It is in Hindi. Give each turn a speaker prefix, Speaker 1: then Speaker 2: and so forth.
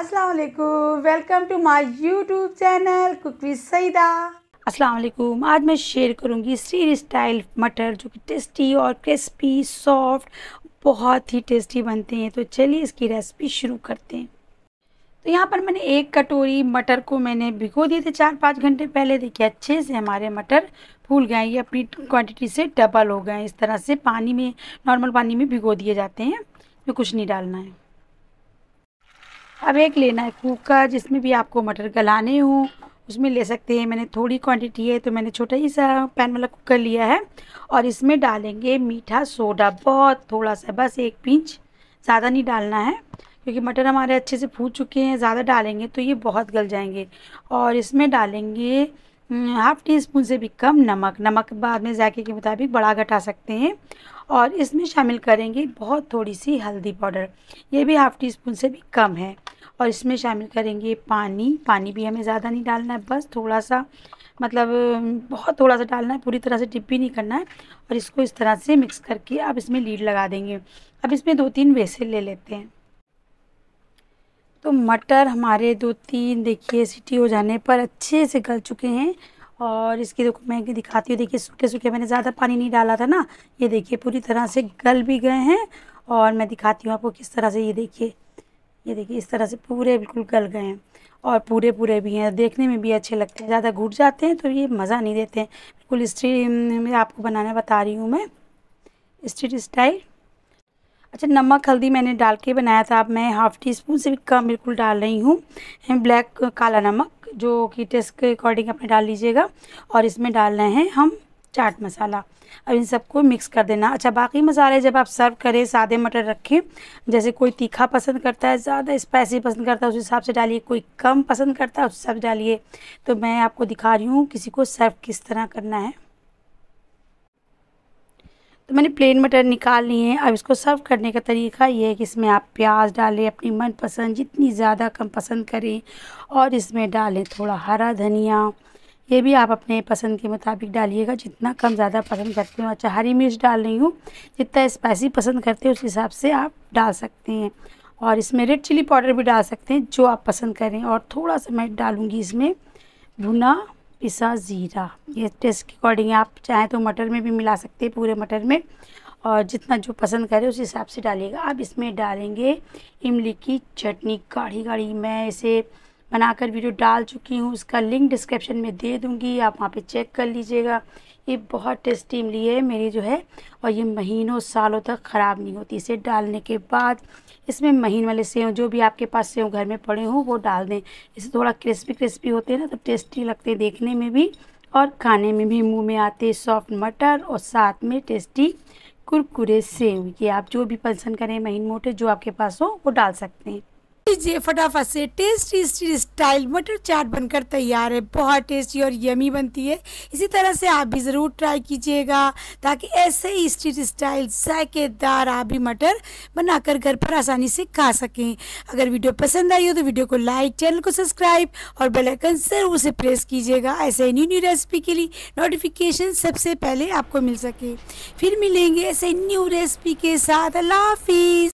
Speaker 1: अस्सलाम वालेकुम welcome to my YouTube channel cook Saeeda अस्सलाम वालेकुम आज मैं शेयर करूंगी सीरी स्टाइल मटर जो कि टेस्टी और क्रिस्पी सॉफ्ट बहुत ही टेस्टी बनते हैं तो चलिए इसकी रेसिपी शुरू करते हैं तो यहाँ पर मैंने एक कटोरी मटर को मैंने भिगो दिए थे चार पाँच घंटे पहले देखिए अच्छे से हमारे मटर फूल गए ये अपनी क्वांटिटी से डबल हो गए इस तरह से पानी में नॉर्मल पानी में भिगो दिए जाते हैं इसमें कुछ नहीं डालना है अब एक लेना है कुकर जिसमें भी आपको मटर गलाने हो उसमें ले सकते हैं मैंने थोड़ी क्वांटिटी है तो मैंने छोटा ही सा पैन वाला कुकर लिया है और इसमें डालेंगे मीठा सोडा बहुत थोड़ा सा बस एक पिंच ज़्यादा नहीं डालना है क्योंकि मटर हमारे अच्छे से फूट चुके हैं ज़्यादा डालेंगे तो ये बहुत गल जाएंगे और इसमें डालेंगे हम्म, हाफ टी स्पून से भी कम नमक नमक बाद में जायके के मुताबिक बड़ा घटा सकते हैं और इसमें शामिल करेंगे बहुत थोड़ी सी हल्दी पाउडर ये भी हाफ़ टी स्पून से भी कम है और इसमें शामिल करेंगे पानी पानी भी हमें ज़्यादा नहीं डालना है बस थोड़ा सा मतलब बहुत थोड़ा सा डालना है पूरी तरह से डिप भी नहीं करना है और इसको इस तरह से मिक्स करके अब इसमें लीड लगा देंगे अब इसमें दो तीन वेसे ले लेते हैं तो मटर हमारे दो तीन देखिए सीटी हो जाने पर अच्छे से गल चुके हैं और इसकी देखो मैं दिखाती हूँ देखिए सूखे सूखे मैंने ज़्यादा पानी नहीं डाला था ना ये देखिए पूरी तरह से गल भी गए हैं और मैं दिखाती हूँ आपको किस तरह से ये देखिए ये देखिए इस तरह से पूरे बिल्कुल गल गए हैं और पूरे पूरे भी हैं देखने में भी अच्छे लगते हैं ज़्यादा घुट जाते हैं तो ये मज़ा नहीं देते हैं बिल्कुल स्ट्रीट में आपको बनाना बता रही हूँ मैं स्ट्रीट स्टाइल अच्छा नमक हल्दी मैंने डाल के बनाया था अब मैं हाफ़ टी स्पून से कम बिल्कुल डाल रही हूँ ब्लैक काला नमक जो कि टेस्ट के अकॉर्डिंग अपने डाल लीजिएगा और इसमें डाल रहे हैं हम चाट मसाला अब इन सबको मिक्स कर देना अच्छा बाकी मसाले जब आप सर्व करें सादे मटर रखें जैसे कोई तीखा पसंद करता है ज़्यादा स्पाइसी पसंद करता है उस हिसाब से डालिए कोई कम पसंद करता है उस हिसाब से डालिए तो मैं आपको दिखा रही हूँ किसी को सर्व किस तरह करना है तो मैंने प्लेन मटर निकाल लिए हैं अब इसको सर्व करने का तरीका ये है कि इसमें आप प्याज डालें अपनी मनपसंद जितनी ज़्यादा कम पसंद करें और इसमें डालें थोड़ा हरा धनिया ये भी आप अपने पसंद के मुताबिक डालिएगा जितना कम ज़्यादा पसंद करते हो अच्छा हरी मिर्च डाल रही हूँ जितना स्पाइसी पसंद करते हैं उस हिसाब से आप डाल सकते हैं और इसमें रेड चिली पाउडर भी डाल सकते हैं जो आप पसंद करें और थोड़ा सा मैं डालूँगी इसमें भुना पिसा ज़ीरा ये टेस्ट के अकॉर्डिंग आप चाहें तो मटर में भी मिला सकते हैं पूरे मटर में और जितना जो पसंद करें उस हिसाब से डालिएगा अब इसमें डालेंगे इमली की चटनी गाढ़ी गाढ़ी मैं इसे बनाकर वीडियो डाल चुकी हूँ उसका लिंक डिस्क्रिप्शन में दे दूँगी आप वहाँ पे चेक कर लीजिएगा ये बहुत टेस्टी इमली है मेरी जो है और ये महीनों सालों तक ख़राब नहीं होती इसे डालने के बाद इसमें महीन वाले सेव जो भी आपके पास सेव घर में पड़े हों वो डाल दें इसे थोड़ा क्रिस्पी क्रिस्पी होते हैं ना तो टेस्टी लगते हैं देखने में भी और खाने में भी मुंह में आते सॉफ्ट मटर और साथ में टेस्टी कुरकुरे सेव ये आप जो भी पसंद करें महीन मोटे जो आपके पास हो वो डाल सकते हैं लीजिए फटाफट से टेस्टी स्टाइल मटर चाट बनकर तैयार है बहुत टेस्टी और यमी बनती है इसी तरह से आप भी ज़रूर ट्राई कीजिएगा ताकि ऐसे ही स्ट्रीट स्टाइल जायकेदार आप भी मटर बनाकर घर पर आसानी से खा सकें अगर वीडियो पसंद आई हो तो वीडियो को लाइक चैनल को सब्सक्राइब और बेलाइकन ज़रूर से प्रेस कीजिएगा ऐसे ही न्यू न्यू रेसिपी के लिए नोटिफिकेशन सबसे पहले आपको मिल सके फिर मिलेंगे ऐसे न्यू रेसिपी के साथ अल्लाह हाफिज़